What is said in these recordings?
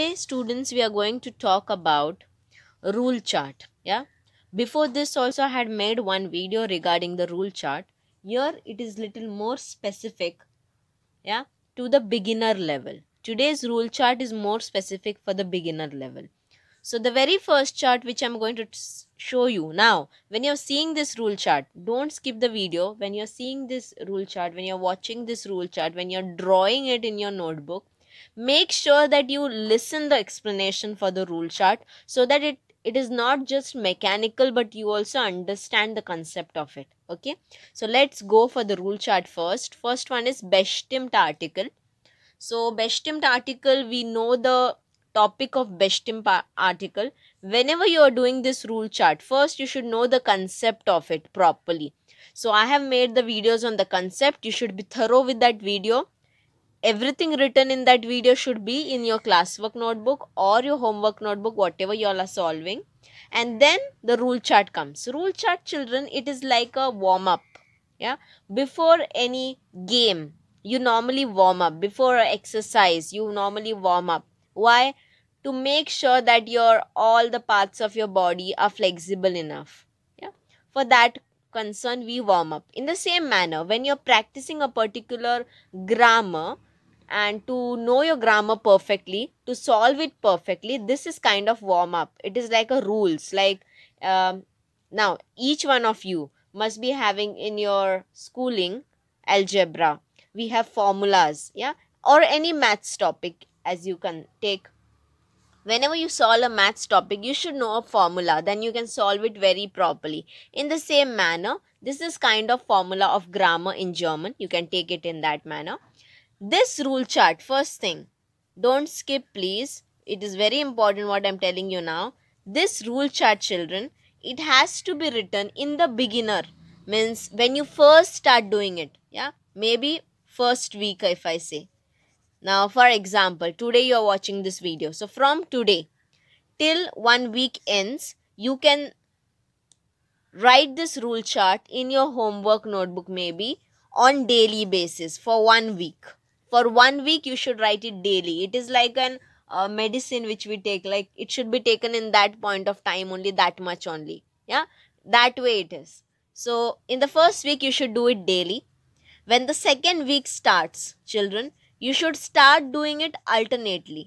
Today, students, we are going to talk about rule chart. Yeah. Before this also I had made one video regarding the rule chart. Here it is little more specific. Yeah. To the beginner level. Today's rule chart is more specific for the beginner level. So the very first chart which I'm going to show you now, when you're seeing this rule chart, don't skip the video. When you're seeing this rule chart, when you're watching this rule chart, when you're drawing it in your notebook, make sure that you listen the explanation for the rule chart so that it it is not just mechanical but you also understand the concept of it okay so let's go for the rule chart first first one is bestimmt article so bestimmt article we know the topic of bestimmt article whenever you are doing this rule chart first you should know the concept of it properly so i have made the videos on the concept you should be thorough with that video everything written in that video should be in your classwork notebook or your homework notebook whatever you all are solving and then the rule chart comes rule chart children it is like a warm up yeah before any game you normally warm up before exercise you normally warm up why to make sure that your all the parts of your body are flexible enough yeah for that concern we warm up in the same manner when you're practicing a particular grammar and to know your grammar perfectly to solve it perfectly this is kind of warm up it is like a rules like um, now each one of you must be having in your schooling algebra we have formulas yeah or any maths topic as you can take whenever you solve a maths topic you should know a formula then you can solve it very properly in the same manner this is kind of formula of grammar in german you can take it in that manner this rule chart first thing don't skip please it is very important what i'm telling you now this rule chart children it has to be written in the beginner means when you first start doing it yeah maybe first week if i say now for example today you are watching this video so from today till one week ends you can write this rule chart in your homework notebook maybe on daily basis for one week for one week you should write it daily it is like an uh, medicine which we take like it should be taken in that point of time only that much only yeah that way it is so in the first week you should do it daily when the second week starts children you should start doing it alternately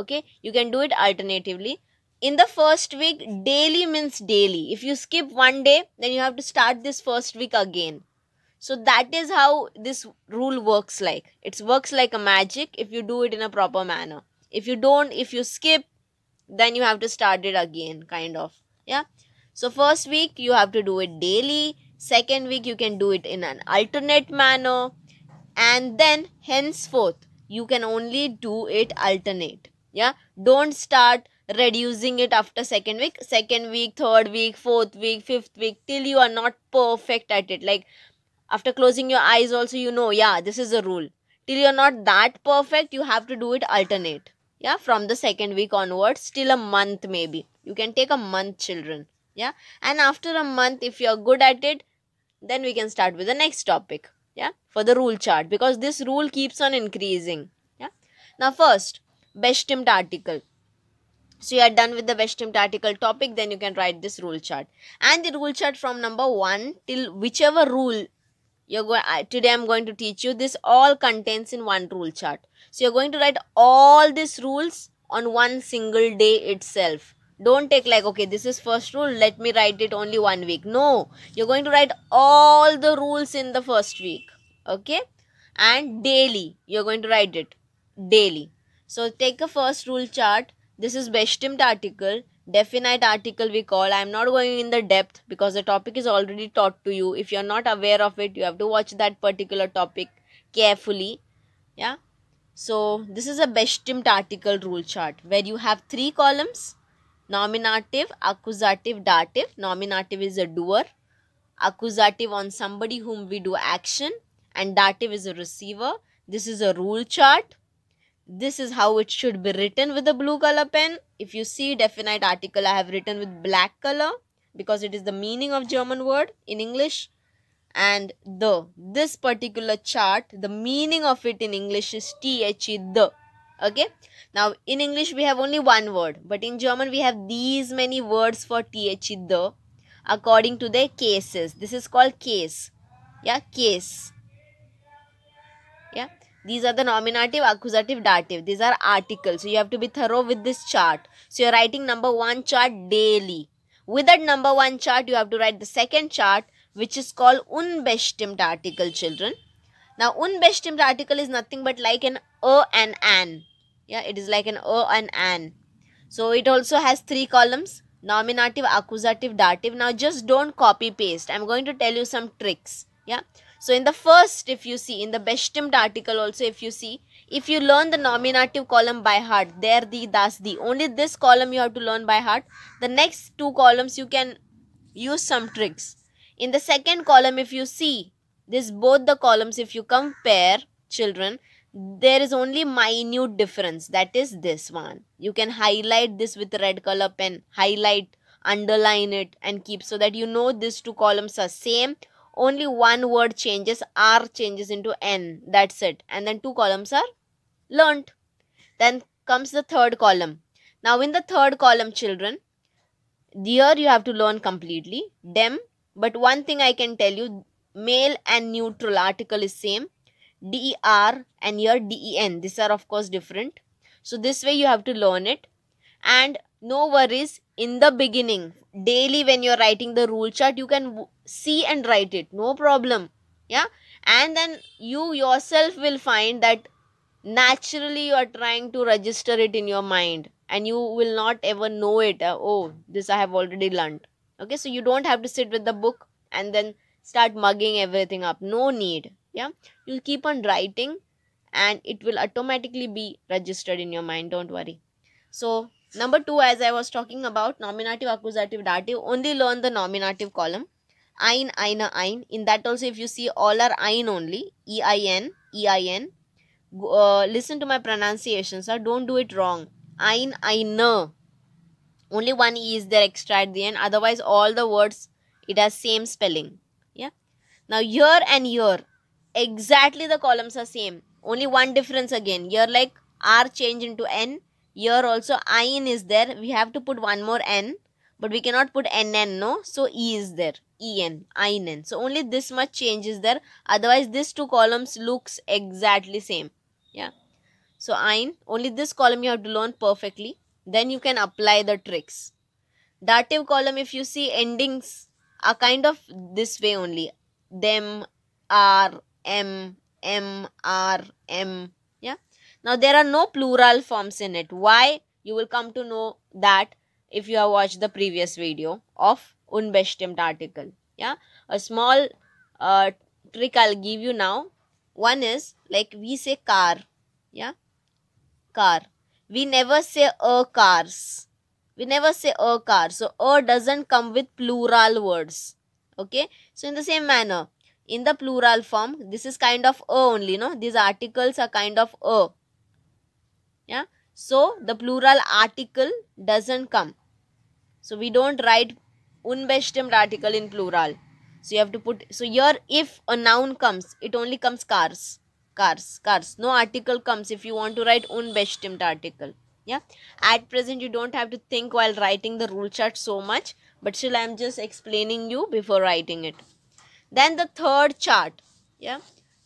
okay you can do it alternatively in the first week daily means daily if you skip one day then you have to start this first week again so that is how this rule works like it works like a magic if you do it in a proper manner if you don't if you skip then you have to start it again kind of yeah so first week you have to do it daily second week you can do it in an alternate manner and then henceforth you can only do it alternate yeah don't start reducing it after second week second week third week fourth week fifth week till you are not perfect at it like after closing your eyes also you know yeah this is a rule till you're not that perfect you have to do it alternate yeah from the second week onwards till a month maybe you can take a month children yeah and after a month if you're good at it then we can start with the next topic yeah for the rule chart because this rule keeps on increasing yeah now first bestimmt article so you are done with the bestimmt article topic then you can write this rule chart and the rule chart from number 1 till whichever rule you're going today i'm going to teach you this all contains in one rule chart so you're going to write all these rules on one single day itself don't take like okay this is first rule let me write it only one week no you're going to write all the rules in the first week okay and daily you're going to write it daily so take a first rule chart this is bestimmt article definite article we call i'm not going in the depth because the topic is already taught to you if you're not aware of it you have to watch that particular topic carefully yeah so this is a bestimmt article rule chart where you have three columns nominative accusative dative nominative is a doer accusative on somebody whom we do action and dative is a receiver this is a rule chart this is how it should be written with a blue color pen. If you see definite article, I have written with black color because it is the meaning of German word in English. And the, this particular chart, the meaning of it in English is the, the. Okay. Now in English we have only one word, but in German we have these many words for the, the according to their cases. This is called case. Yeah, case. These are the nominative, accusative, dative. These are articles. So you have to be thorough with this chart. So you're writing number one chart daily. With that number one chart, you have to write the second chart, which is called unbestimmt article, children. Now, unbestimmt article is nothing but like an a and an. Yeah, it is like an a and an. So it also has three columns nominative, accusative, dative. Now just don't copy paste. I'm going to tell you some tricks. Yeah. So in the first, if you see, in the bestimmed article also, if you see, if you learn the nominative column by heart, there, the, das, the, only this column you have to learn by heart. The next two columns, you can use some tricks. In the second column, if you see, this both the columns, if you compare, children, there is only minute difference. That is this one. You can highlight this with red color pen, highlight, underline it and keep so that you know these two columns are same only one word changes r changes into n that's it and then two columns are learnt then comes the third column now in the third column children here you have to learn completely dem but one thing i can tell you male and neutral article is same der and here den these are of course different so this way you have to learn it and no worries in the beginning daily when you're writing the rule chart you can see and write it no problem yeah and then you yourself will find that naturally you are trying to register it in your mind and you will not ever know it uh, oh this i have already learned okay so you don't have to sit with the book and then start mugging everything up no need yeah you'll keep on writing and it will automatically be registered in your mind don't worry so Number 2 as I was talking about nominative, accusative, dative only learn the nominative column. Ein, eine, ein. In that also if you see all are ein only. E-I-N, E-I-N. Uh, listen to my pronunciation sir. Don't do it wrong. Ein, eine. Only one E is there extra at the end. Otherwise all the words it has same spelling. Yeah. Now year and year. Exactly the columns are same. Only one difference again. Year like R change into N here also in is there. We have to put one more N. But we cannot put NN, no? So E is there. EN, INN. So only this much change is there. Otherwise, these two columns looks exactly same. Yeah. So IN, only this column you have to learn perfectly. Then you can apply the tricks. Dative column, if you see endings are kind of this way only. Them, are, m, m, r, m, now there are no plural forms in it. Why? You will come to know that if you have watched the previous video of unbestimmt article. Yeah. A small uh, trick I'll give you now. One is like we say car. Yeah. Car. We never say a cars. We never say a car. So a doesn't come with plural words. Okay. So in the same manner, in the plural form, this is kind of a only. No. These articles are kind of a yeah so the plural article doesn't come so we don't write unbestimmt article in plural so you have to put so here if a noun comes it only comes cars cars cars no article comes if you want to write unbestimmt article yeah at present you don't have to think while writing the rule chart so much but still i am just explaining you before writing it then the third chart yeah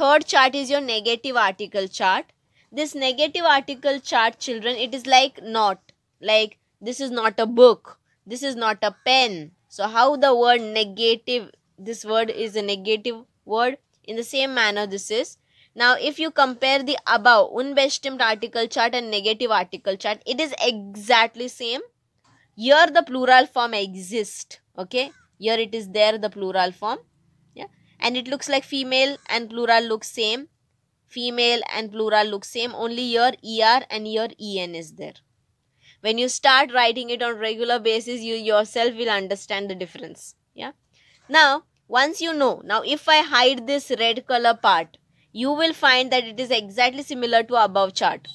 third chart is your negative article chart this negative article chart children it is like not like this is not a book this is not a pen so how the word negative this word is a negative word in the same manner this is now if you compare the above unbestimmed article chart and negative article chart it is exactly same here the plural form exist. okay here it is there the plural form yeah and it looks like female and plural looks same female and plural look same only your er and your en is there when you start writing it on regular basis you yourself will understand the difference yeah now once you know now if i hide this red color part you will find that it is exactly similar to above chart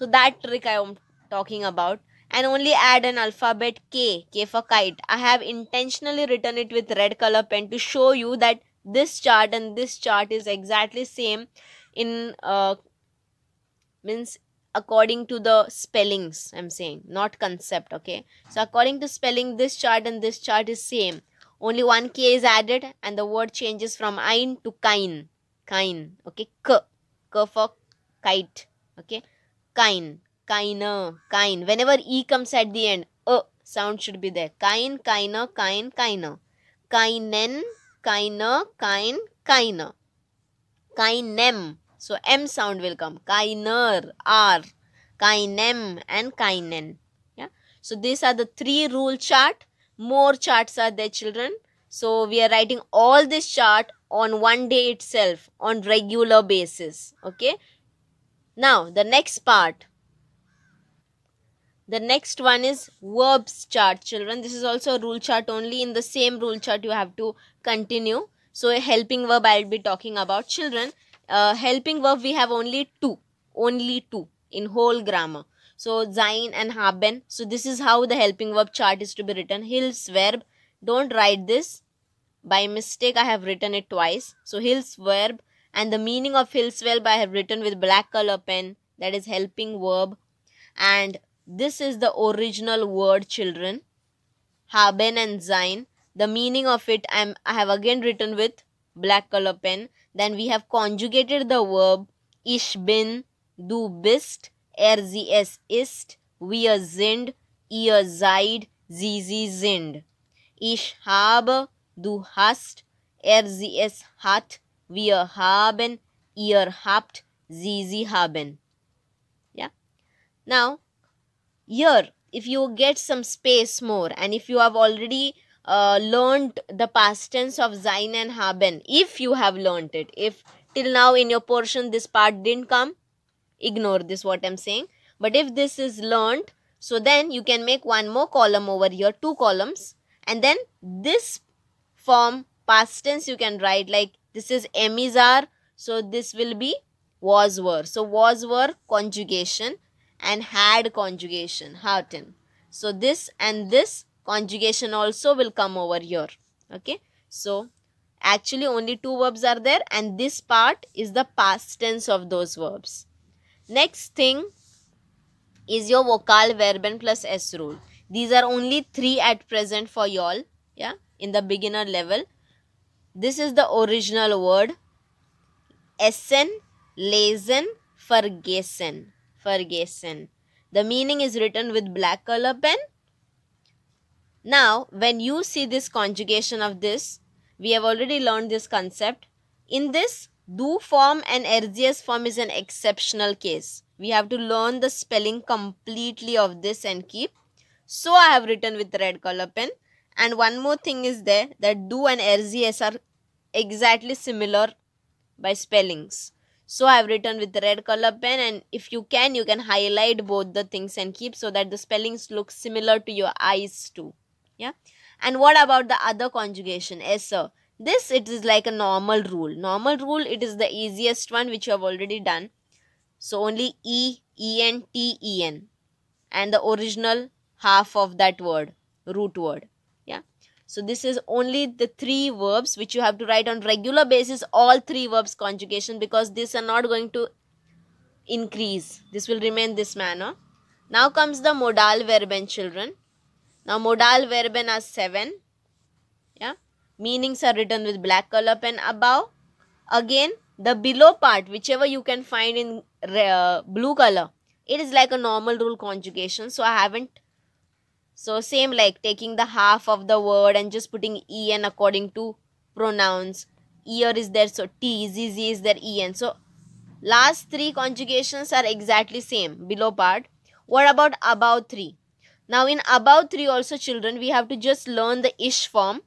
so that trick i am talking about and only add an alphabet K, K for kite. I have intentionally written it with red color pen to show you that this chart and this chart is exactly same in uh, means according to the spellings i'm saying not concept okay so according to spelling this chart and this chart is same only one k is added and the word changes from ein to kine kine okay k k for kite okay kine kine kine whenever e comes at the end a uh, sound should be there kine kine kine kine kainen kine kine kine kainem so M sound will come. Kiner, R, kinem and kinen. Yeah. So these are the three rule chart. More charts are there children. So we are writing all this chart on one day itself on regular basis. Okay. Now the next part. The next one is verbs chart children. This is also a rule chart only. In the same rule chart you have to continue. So a helping verb I will be talking about children uh, helping verb we have only two only two in whole grammar so sein and haben so this is how the helping verb chart is to be written hills verb don't write this by mistake i have written it twice so hills verb and the meaning of hills verb i have written with black color pen that is helping verb and this is the original word children haben and sein the meaning of it I'm, i have again written with black color pen. Then we have conjugated the verb ich bin, du bist, er sie es ist, wir sind, ihr seid, sie sie sind. Ich habe, du hast, er sie es hat, wir haben, ihr habt, sie sie haben. Yeah. Now, here, if you get some space more and if you have already uh, learned the past tense of sein and haben if you have learned it if till now in your portion this part didn't come ignore this what i'm saying but if this is learned so then you can make one more column over here two columns and then this form past tense you can write like this is Emizar, so this will be was were so was were conjugation and had conjugation hatten so this and this conjugation also will come over here okay so actually only two verbs are there and this part is the past tense of those verbs next thing is your vocal verb and plus s rule these are only three at present for y'all yeah in the beginner level this is the original word essen lesen, vergessen vergessen the meaning is written with black color pen now, when you see this conjugation of this, we have already learned this concept. In this, do form and ergias form is an exceptional case. We have to learn the spelling completely of this and keep. So, I have written with red color pen. And one more thing is there that do and ergias are exactly similar by spellings. So I have written with red color pen and if you can, you can highlight both the things and keep so that the spellings look similar to your eyes too yeah and what about the other conjugation yes sir this it is like a normal rule normal rule it is the easiest one which you have already done so only e e n t e n, and the original half of that word root word yeah so this is only the three verbs which you have to write on regular basis all three verbs conjugation because these are not going to increase this will remain this manner now comes the modal verb and children now modal verb in are 7. Yeah. Meanings are written with black color pen above. Again, the below part, whichever you can find in uh, blue color, it is like a normal rule conjugation. So I haven't. So same like taking the half of the word and just putting en according to pronouns. Ear is there, so t, is there, en. So last three conjugations are exactly same below part. What about above three? Now in above 3 also children we have to just learn the ish form.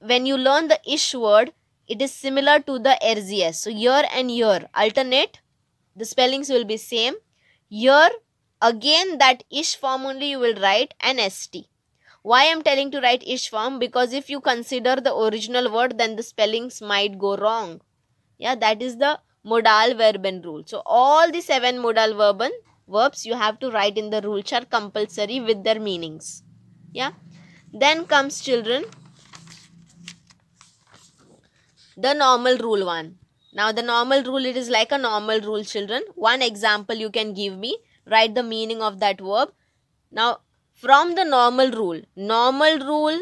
When you learn the ish word it is similar to the RZS. So year and year alternate the spellings will be same. Year again that ish form only you will write an st. Why I am telling to write ish form because if you consider the original word then the spellings might go wrong. Yeah that is the modal verb and rule. So all the seven modal verb and verbs you have to write in the rule chart are compulsory with their meanings yeah then comes children the normal rule one now the normal rule it is like a normal rule children one example you can give me write the meaning of that verb now from the normal rule normal rule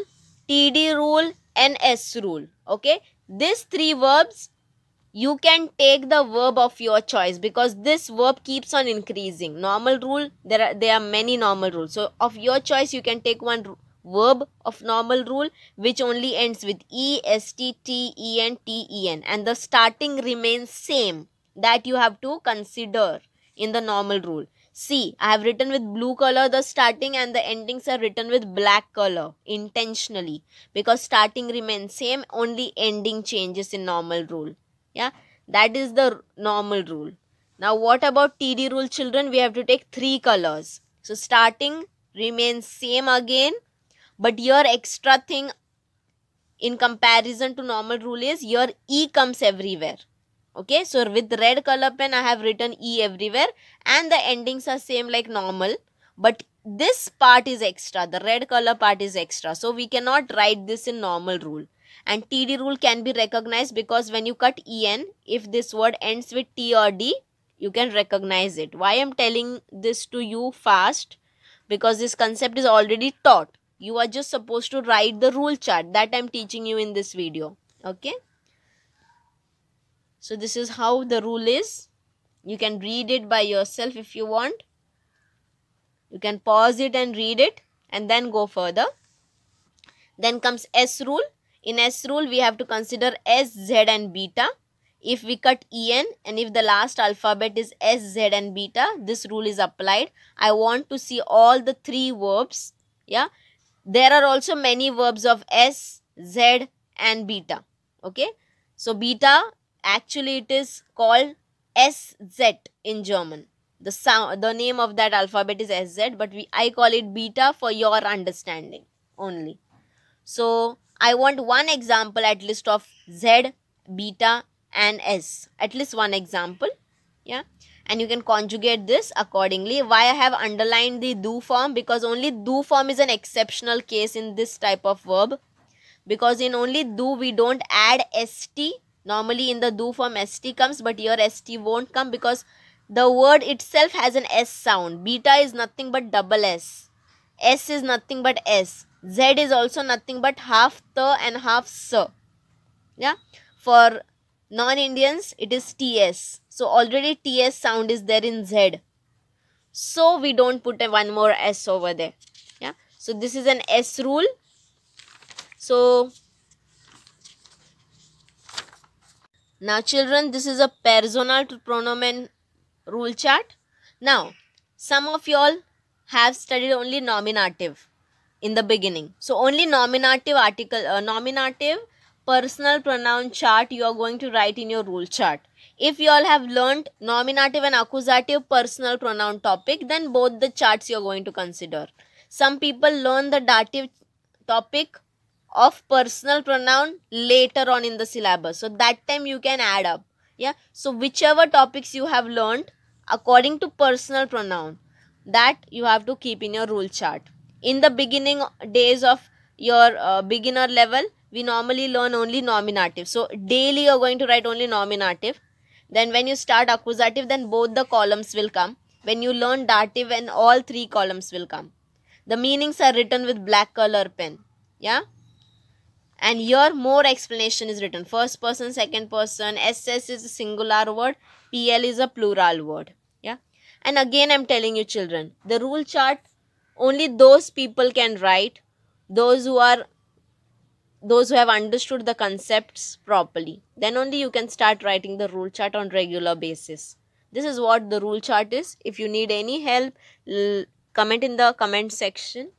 td rule N-S rule okay these three verbs you can take the verb of your choice because this verb keeps on increasing normal rule there are there are many normal rules so of your choice you can take one verb of normal rule which only ends with e s t t e n t e n and the starting remains same that you have to consider in the normal rule see i have written with blue color the starting and the endings are written with black color intentionally because starting remains same only ending changes in normal rule yeah that is the normal rule now what about td rule children we have to take three colors so starting remains same again but your extra thing in comparison to normal rule is your e comes everywhere okay so with red color pen i have written e everywhere and the endings are same like normal but this part is extra the red color part is extra so we cannot write this in normal rule and td rule can be recognized because when you cut en if this word ends with t or d you can recognize it why i'm telling this to you fast because this concept is already taught you are just supposed to write the rule chart that i'm teaching you in this video okay so this is how the rule is you can read it by yourself if you want you can pause it and read it and then go further then comes s rule in S rule, we have to consider S, Z and beta. If we cut EN and if the last alphabet is S, Z and beta, this rule is applied. I want to see all the three verbs. Yeah. There are also many verbs of S, Z and beta. Okay. So, beta actually it is called SZ in German. The sound, the name of that alphabet is SZ, but we I call it beta for your understanding only. So I want one example at least of Z, beta and S. At least one example. Yeah. And you can conjugate this accordingly. Why I have underlined the do form? Because only do form is an exceptional case in this type of verb. Because in only do we don't add st. Normally in the do form st comes but here st won't come because the word itself has an s sound. Beta is nothing but double s S is nothing but S. Z is also nothing but half the and half sir. Yeah. For non-Indians, it is TS. So already TS sound is there in Z. So we don't put a one more S over there. Yeah. So this is an S rule. So now children, this is a personal pronoun rule chart. Now some of y'all have studied only nominative in the beginning. So only nominative article, uh, nominative personal pronoun chart you are going to write in your rule chart. If you all have learned nominative and accusative personal pronoun topic, then both the charts you are going to consider. Some people learn the dative topic of personal pronoun later on in the syllabus. So that time you can add up. Yeah. So whichever topics you have learned according to personal pronoun that you have to keep in your rule chart in the beginning days of your uh, beginner level we normally learn only nominative so daily you're going to write only nominative then when you start accusative then both the columns will come when you learn dative and all three columns will come the meanings are written with black color pen yeah and here more explanation is written first person second person ss is a singular word pl is a plural word and again, I'm telling you, children, the rule chart only those people can write, those who are those who have understood the concepts properly then only you can start writing the rule chart on regular basis this is what the rule chart is if you need any help comment in the comment section